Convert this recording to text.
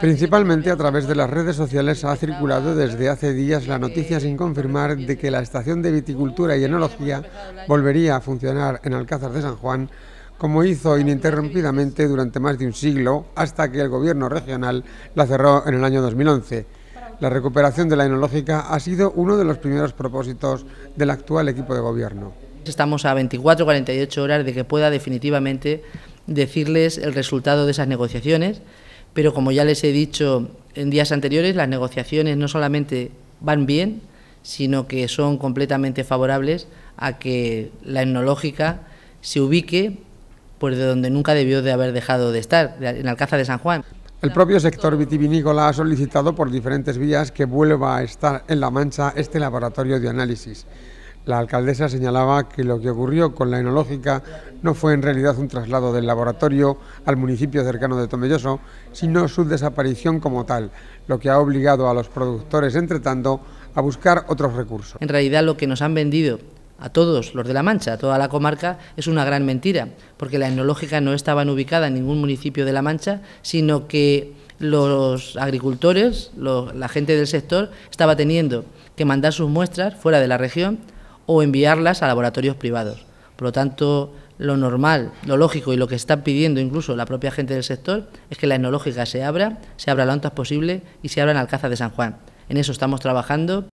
Principalmente a través de las redes sociales ha circulado desde hace días la noticia sin confirmar de que la estación de viticultura y enología volvería a funcionar en Alcázar de San Juan, como hizo ininterrumpidamente durante más de un siglo, hasta que el gobierno regional la cerró en el año 2011. La recuperación de la enológica ha sido uno de los primeros propósitos del actual equipo de gobierno. Estamos a 24, 48 horas de que pueda definitivamente decirles el resultado de esas negociaciones pero como ya les he dicho en días anteriores, las negociaciones no solamente van bien, sino que son completamente favorables a que la etnológica se ubique pues de donde nunca debió de haber dejado de estar, en Alcázar de San Juan. El propio sector vitivinícola ha solicitado por diferentes vías que vuelva a estar en La Mancha este laboratorio de análisis. La alcaldesa señalaba que lo que ocurrió con la enológica no fue en realidad un traslado del laboratorio al municipio cercano de Tomelloso, sino su desaparición como tal, lo que ha obligado a los productores, entre tanto, a buscar otros recursos. En realidad lo que nos han vendido a todos los de La Mancha, a toda la comarca, es una gran mentira, porque la enológica no estaba ubicada en ningún municipio de La Mancha, sino que los agricultores, la gente del sector, estaba teniendo que mandar sus muestras fuera de la región o enviarlas a laboratorios privados. Por lo tanto, lo normal, lo lógico y lo que está pidiendo incluso la propia gente del sector es que la etnológica se abra, se abra lo antes posible y se abra en Alcázar de San Juan. En eso estamos trabajando.